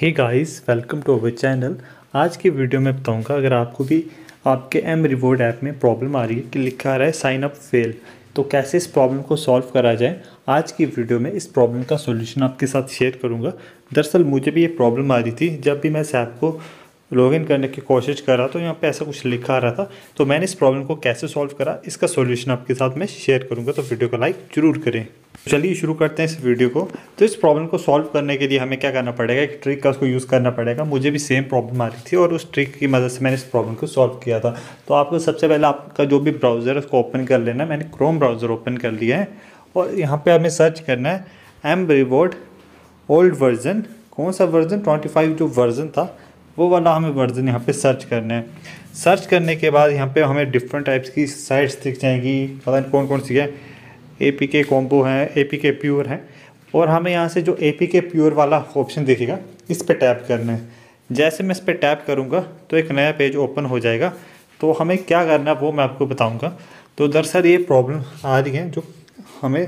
hey guys welcome to our channel आज की video में बताऊंगा अगर आपको भी आपके एम रिवॉर्ड ऐप में प्रॉब्लम आ रही है कि लिखा आ रहा है साइन अप फेल तो कैसे इस प्रॉब्लम को सॉल्व करा जाए आज की वीडियो में इस प्रॉब्लम का सॉल्यूशन आपके साथ शेयर करूंगा दरअसल मुझे भी ये प्रॉब्लम आ रही थी जब भी मैं इस ऐप को इन करने की कोशिश कर रहा था तो यहाँ पर ऐसा कुछ लिखा आ रहा था तो मैंने इस प्रॉब्लम को कैसे सॉल्व करा इसका सोल्यूशन आपके साथ मैं शेयर करूँगा तो वीडियो को लाइक ज़रूर करें चलिए शुरू करते हैं इस वीडियो को तो इस प्रॉब्लम को सॉल्व करने के लिए हमें क्या करना पड़ेगा एक ट्रिक का उसको यूज़ करना पड़ेगा मुझे भी सेम प्रॉब्लम आ रही थी और उस ट्रिक की मदद से मैंने इस प्रॉब्लम को सॉल्व किया था तो आपको सबसे पहले आपका जो भी ब्राउज़र है उसको ओपन कर लेना मैंने क्रोम ब्राउज़र ओपन कर लिया है और यहाँ पर हमें सर्च करना है एम रिवोर्ड ओल्ड वर्जन कौन सा वर्जन ट्वेंटी फाइव जो वर्जन था वो वाला हमें वर्जन यहाँ पर सर्च करना है सर्च करने के बाद यहाँ पर हमें डिफरेंट टाइप्स की साइट्स दिख जाएंगी पता नहीं कौन कौन सी है ए पी के कॉम्बो हैं ए पी के प्योर हैं और हमें यहाँ से जो ए पी के प्योर वाला ऑप्शन देखेगा इस पर टैप करना है जैसे मैं इस पर टैप करूँगा तो एक नया पेज ओपन हो जाएगा तो हमें क्या करना है वो मैं आपको बताऊँगा तो दरअसल ये प्रॉब्लम आ रही है जो हमें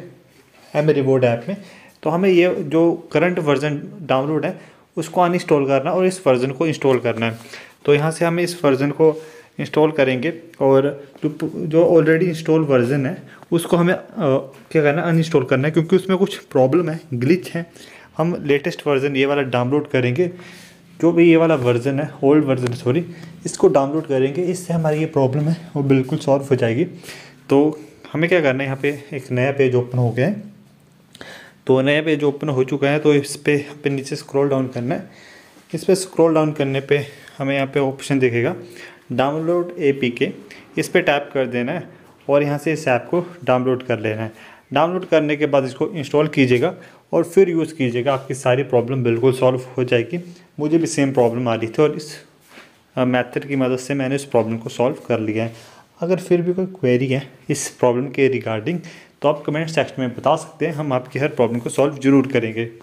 एम रिवॉर्ड ऐप में तो हमें ये जो करंट वर्जन डाउनलोड है उसको अनइंस्टॉल करना और इस वर्ज़न को इंस्टॉल करना है तो यहाँ से हमें इस वर्ज़न को इंस्टॉल करेंगे और जो जो ऑलरेडी इंस्टॉल वर्जन है उसको हमें आ, क्या करना है अनइंस्टॉल करना है क्योंकि उसमें कुछ प्रॉब्लम है ग्लिच है हम लेटेस्ट वर्जन ये वाला डाउनलोड करेंगे जो भी ये वाला वर्जन है ओल्ड वर्जन सॉरी इसको डाउनलोड करेंगे इससे हमारी ये प्रॉब्लम है वो बिल्कुल सॉल्व हो जाएगी तो हमें क्या करना है यहाँ पे एक नया पेज ओपन हो गया है तो नया पेज ओपन हो चुका है तो इस पर नीचे स्क्रॉल डाउन करना है इस पर स्क्रॉल डाउन करने पर हमें यहाँ पे ऑप्शन दिखेगा डाउनलोड ए पी के इस पर टैप कर देना है और यहाँ से इस ऐप को डाउनलोड कर लेना है डाउनलोड करने के बाद इसको इंस्टॉल कीजिएगा और फिर यूज़ कीजिएगा आपकी सारी प्रॉब्लम बिल्कुल सॉल्व हो जाएगी मुझे भी सेम प्रॉब्लम आ रही थी और इस मैथड की मदद से मैंने इस प्रॉब्लम को सॉल्व कर लिया है अगर फिर भी कोई क्वेरी है इस प्रॉब्लम के रिगार्डिंग तो आप कमेंट सेक्शन में बता सकते हैं हम आपकी हर प्रॉब्लम को सॉल्व ज़रूर करेंगे